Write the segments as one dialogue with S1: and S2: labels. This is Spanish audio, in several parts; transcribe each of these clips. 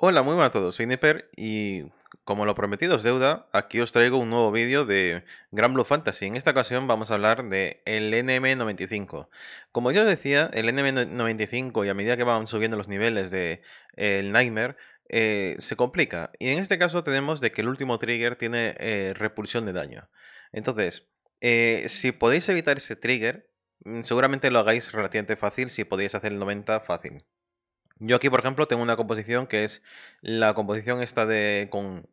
S1: Hola, muy buenas a todos, soy Nipper y como lo prometido es deuda, aquí os traigo un nuevo vídeo de Gran Blue Fantasy. En esta ocasión vamos a hablar de el NM95. Como yo os decía, el NM95 y a medida que van subiendo los niveles del de, eh, el Nightmare, eh, se complica. Y en este caso tenemos de que el último trigger tiene eh, repulsión de daño. Entonces, si podéis evitar ese trigger, mm, seguramente lo hagáis relativamente fácil si podéis hacer el 90 fácil. Yo aquí, por ejemplo, tengo una composición que es la composición esta de con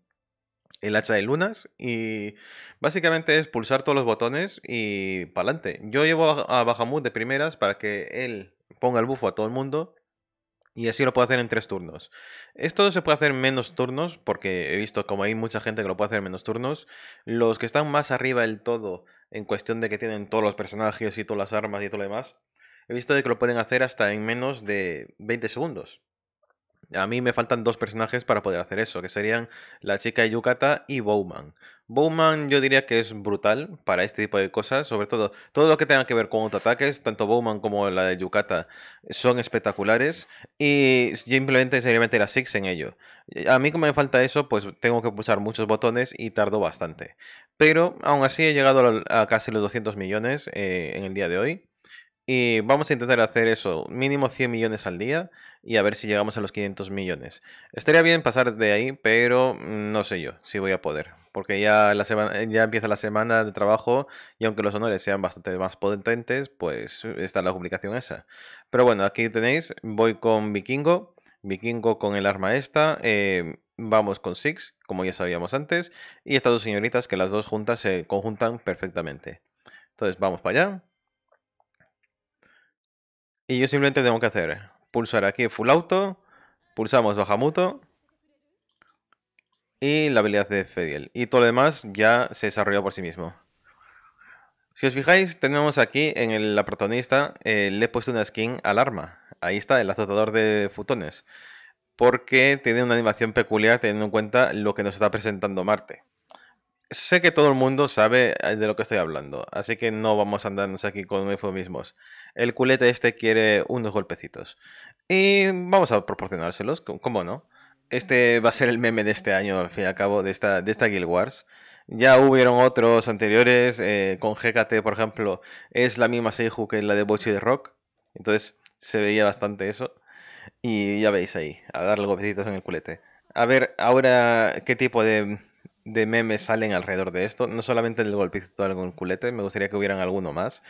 S1: el hacha de lunas y básicamente es pulsar todos los botones y para adelante. Yo llevo a Bahamut de primeras para que él ponga el bufo a todo el mundo y así lo puedo hacer en tres turnos. Esto se puede hacer en menos turnos porque he visto como hay mucha gente que lo puede hacer en menos turnos. Los que están más arriba del todo en cuestión de que tienen todos los personajes y todas las armas y todo lo demás, he visto que lo pueden hacer hasta en menos de 20 segundos. A mí me faltan dos personajes para poder hacer eso, que serían la chica de Yukata y Bowman. Bowman yo diría que es brutal para este tipo de cosas, sobre todo todo lo que tenga que ver con ataques. tanto Bowman como la de Yukata son espectaculares y simplemente sería meter a Six en ello. A mí como me falta eso, pues tengo que pulsar muchos botones y tardo bastante. Pero aún así he llegado a casi los 200 millones eh, en el día de hoy y vamos a intentar hacer eso, mínimo 100 millones al día y a ver si llegamos a los 500 millones. Estaría bien pasar de ahí, pero mm, no sé yo si voy a poder. Porque ya, la semana, ya empieza la semana de trabajo y aunque los honores sean bastante más potentes, pues eh, está la complicación esa. Pero bueno, aquí tenéis, voy con Vikingo, Vikingo con el arma esta, eh, vamos con Six, como ya sabíamos antes, y estas dos señoritas que las dos juntas se conjuntan perfectamente. Entonces vamos para allá. Y yo simplemente tengo que hacer pulsar aquí full auto, pulsamos bajamuto y la habilidad de Fediel. Y todo lo demás ya se desarrolló por sí mismo. Si os fijáis, tenemos aquí en el, la protagonista, eh, le he puesto una skin alarma. Ahí está, el azotador de futones. Porque tiene una animación peculiar teniendo en cuenta lo que nos está presentando Marte sé que todo el mundo sabe eh, de lo que estoy hablando, así que no vamos a andarnos aquí con mismos. El culete este quiere unos golpecitos. Y vamos a proporcionárselos, ¿cómo no? Este va a ser el meme de este año, al fin y al cabo, de esta, de esta Guild Wars. Ya hubieron otros anteriores, eh, con GKT, por ejemplo, es la misma Seiju que la de Bochi de Rock. Entonces se veía bastante eso. Y ya veis ahí, a darle golpecitos en el culete. A ver ahora qué tipo de de memes salen alrededor de esto. No solamente el golpecito de algún culete, me gustaría que hubieran alguno más.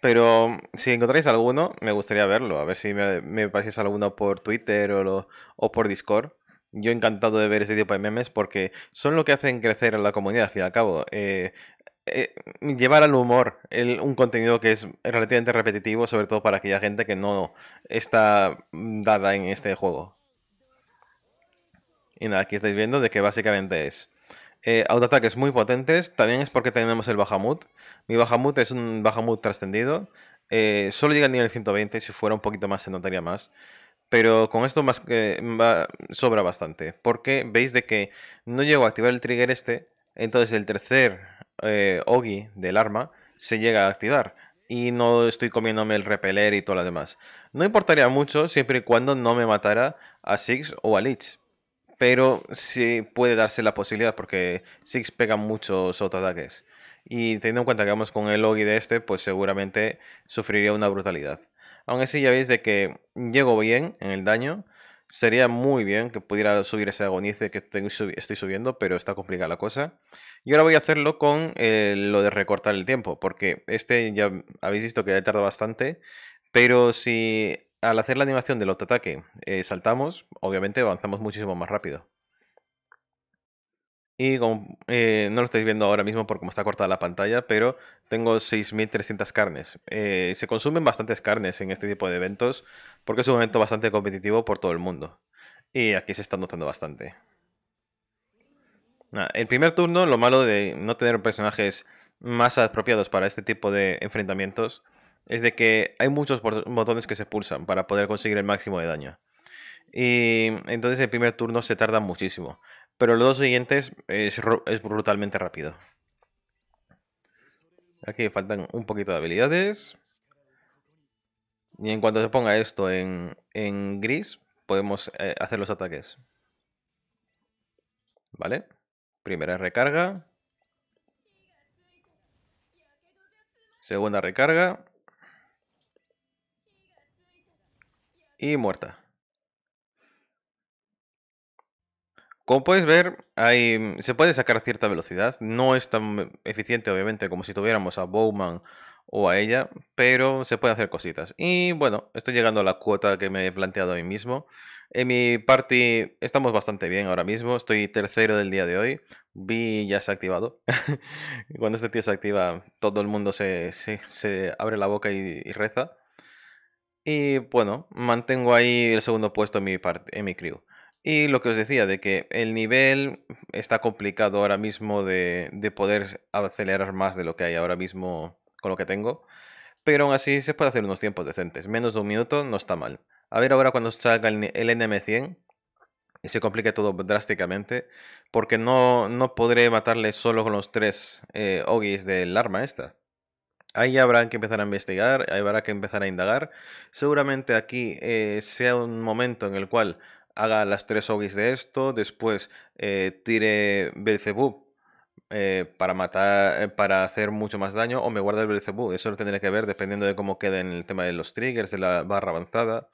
S1: Pero si encontráis alguno, me gustaría verlo. A ver si me, me pasáis alguno por Twitter o, o por Discord. Yo encantado de ver este tipo de memes porque son lo que hacen crecer a la comunidad, al fin y al cabo. Eh, eh, llevar al humor un contenido que es relativamente repetitivo, sobre todo para aquella gente que no está dada en este juego. Y nada, aquí estáis viendo de que básicamente es eh, autoataques muy potentes. También es porque tenemos el bajamut Mi bajamut es un bajamut trascendido. Eh, solo llega al nivel 120. Si fuera un poquito más, se notaría más. Pero con esto más sobra bastante. Porque veis de que no llego a activar el trigger este. Entonces el tercer eh, Ogi del arma se llega a activar. Y no estoy comiéndome el repeler y todo lo demás. No importaría mucho siempre y cuando no me matara a Six o a Leech pero sí puede darse la posibilidad porque Six pega muchos autoataques. Y teniendo en cuenta que vamos con el Logi de este, pues seguramente sufriría una brutalidad. Aún así ya veis de que llego bien en el daño. Sería muy bien que pudiera subir ese agonice que estoy subiendo, pero está complicada la cosa. Y ahora voy a hacerlo con eh, lo de recortar el tiempo, porque este ya habéis visto que ya tarda bastante. Pero si al hacer la animación del autoataque eh, saltamos, obviamente avanzamos muchísimo más rápido. Y como eh, no lo estáis viendo ahora mismo por cómo está cortada la pantalla, pero tengo 6.300 carnes. Eh, se consumen bastantes carnes en este tipo de eventos porque es un evento bastante competitivo por todo el mundo. Y aquí se está notando bastante. el primer turno, lo malo de no tener personajes más apropiados para este tipo de enfrentamientos es de que hay muchos botones que se pulsan para poder conseguir el máximo de daño. Y entonces el primer turno se tarda muchísimo. Pero los dos siguientes es, brutalmente rápido. Aquí faltan un poquito de habilidades. Y en cuanto se ponga esto en, gris, podemos eh, hacer los ataques. ¿Vale? Primera recarga. Segunda recarga. y muerta. Como puedes ver, se puede sacar a cierta velocidad. No es tan eficiente, obviamente, como si tuviéramos a Bowman o a ella, pero se puede hacer cositas. Y bueno, estoy llegando a la cuota que me he planteado hoy mismo. En mi party estamos bastante bien ahora mismo. Estoy tercero del día de hoy. Vi ya se ha activado. Cuando este tío se activa, todo el mundo se, abre la boca y reza. Y bueno, mantengo ahí el segundo puesto en mi, en mi crew. Y lo que os decía, de que el nivel está complicado ahora mismo de, poder acelerar más de lo que hay ahora mismo con lo que tengo. Pero aún así se puede hacer unos tiempos decentes. Menos de un minuto no está mal. A ver ahora cuando salga el, NM100 y se complica todo drásticamente. Porque no, no podré matarle solo con los tres eh, del arma esta. Ahí habrá que empezar a investigar, ahí habrá que empezar a indagar. Seguramente aquí eh, sea un momento en el cual haga las tres ogis de esto, después eh, tire Belzebub eh, para matar, para hacer mucho más daño, o me guarda el Belzebub. Eso lo tendré que ver dependiendo de cómo quede en el tema de los triggers, de la barra avanzada.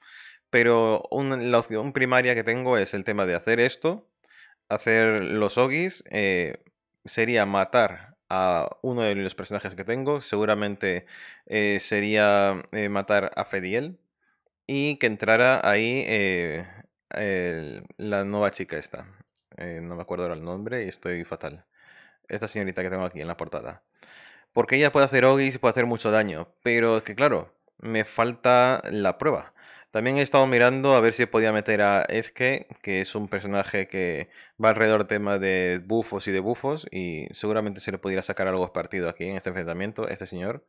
S1: Pero la opción primaria que tengo es el tema de hacer esto, hacer los ogis, sería matar a uno de los personajes que tengo. Seguramente eh, sería eh, matar a Fediel y que entrara ahí eh, la nueva chica esta. no me acuerdo ahora el nombre y estoy fatal. Esta señorita que tengo aquí en la portada. Porque ella puede hacer ogis y puede hacer mucho daño. Pero es que claro, me falta la prueba. También he estado mirando a ver si podía meter a Ezke, que es un personaje que va alrededor del tema de bufos y de bufos, y seguramente se le pudiera sacar algo partido aquí en este enfrentamiento, este señor.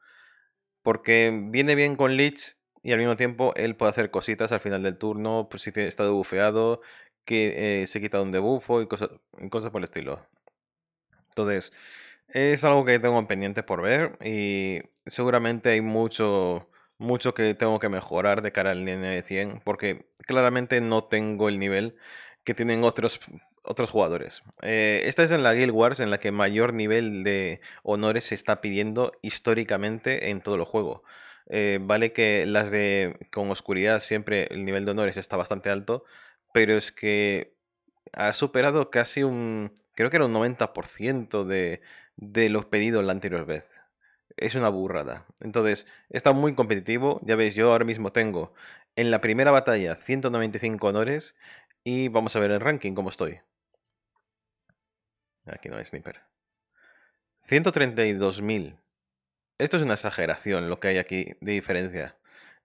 S1: Porque viene bien con Lich y al mismo tiempo él puede hacer cositas al final del turno, pues si está bufeado, que se eh, se quita un debufo y cosas, cosas por el estilo. Entonces, es algo que tengo pendiente por ver y seguramente hay mucho mucho que tengo que mejorar de cara al N100, porque claramente no tengo el nivel que tienen otros, otros jugadores. Eh, esta es en la Guild Wars en la que mayor nivel de honores se está pidiendo históricamente en todo el juego. Eh, vale que las de con oscuridad siempre el nivel de honores está bastante alto, pero es que ha superado casi un, creo que era un 90% de, de los pedidos la anterior vez es una burrada. Entonces, está muy competitivo. Ya veis, yo ahora mismo tengo en la primera batalla 195 honores. Y vamos a ver el ranking, cómo estoy. Aquí no hay sniper. 132.000. Esto es una exageración lo que hay aquí de diferencia.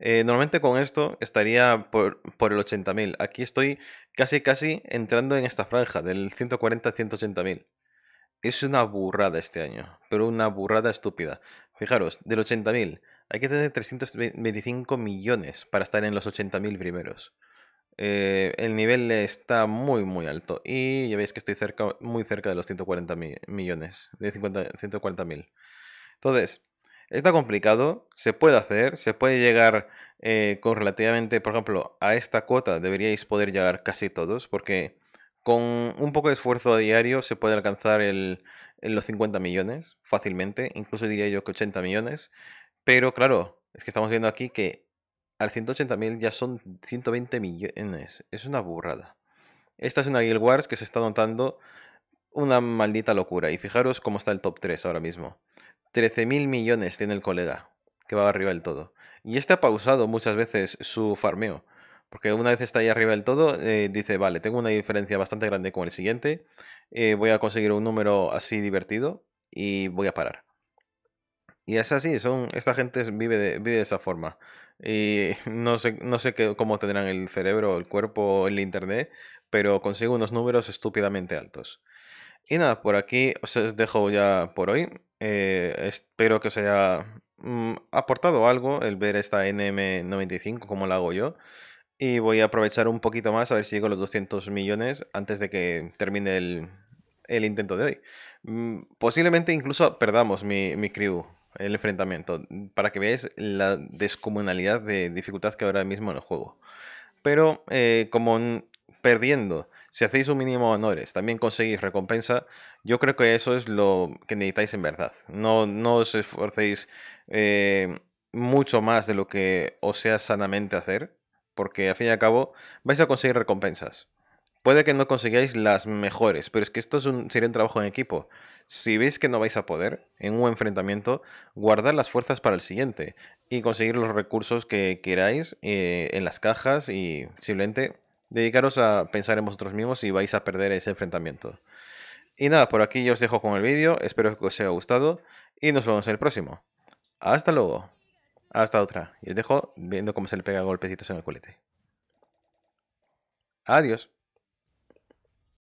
S1: Eh, normalmente con esto estaría por, por el 80.000. Aquí estoy casi casi entrando en esta franja del 140 180.000. Es una burrada este año, pero una burrada estúpida. Fijaros, del 80.000, hay que tener 325 millones para estar en los 80.000 primeros. Eh, el nivel está muy, muy alto. Y ya veis que estoy muy cerca de los 140 millones, de 140.000. Entonces, está complicado, se puede hacer, se puede llegar eh, con relativamente, por ejemplo, a esta cuota deberíais poder llegar casi todos, porque con un poco de esfuerzo a diario se puede alcanzar el, los 50 millones fácilmente, incluso diría yo que 80 millones, pero claro, es que estamos viendo aquí que al 180.000 ya son 120 millones, es una burrada. Esta es una Guild Wars que se está notando una maldita locura. Y fijaros cómo está el top 3 ahora mismo. 13.000 millones tiene el colega, que va arriba del todo. Y este ha pausado muchas veces su farmeo. Porque una vez está ahí arriba del todo, eh, dice, vale, tengo una diferencia bastante grande con el siguiente, eh, voy a conseguir un número así divertido y voy a parar. Y es así, son, esta gente vive de, vive de esa forma. Y no sé, no sé cómo tendrán el cerebro, el cuerpo, el internet, pero consigo unos números estúpidamente altos. Y nada, por aquí os dejo ya por hoy. Eh, espero que os haya mm, aportado algo el ver esta NM95 como la hago yo. Y voy a aprovechar un poquito más a ver si llego a los 200 millones antes de que termine el, intento de hoy. Mm, posiblemente incluso perdamos mi, mi crew, el enfrentamiento, para que veáis la descomunalidad de dificultad que ahora mismo en el juego. Pero eh, como perdiendo, si hacéis un mínimo de honores, también conseguís recompensa, yo creo que eso es lo que necesitáis en verdad. No, no os esforcéis eh, mucho más de lo que os sea sanamente hacer porque a fin y al cabo vais a conseguir recompensas. Puede que no consigáis las mejores, pero es que esto es un, sería un trabajo en equipo. Si veis que no vais a poder en un enfrentamiento, guardad las fuerzas para el siguiente y conseguir los recursos que queráis eh, en las cajas y simplemente dedicaros a pensar en vosotros mismos si vais a perder ese enfrentamiento. Y nada, por aquí yo os dejo con el vídeo, espero que os haya gustado y nos vemos en el próximo. Hasta luego. Hasta otra. Y os dejo viendo cómo se le pega golpecitos en el culete. Adiós.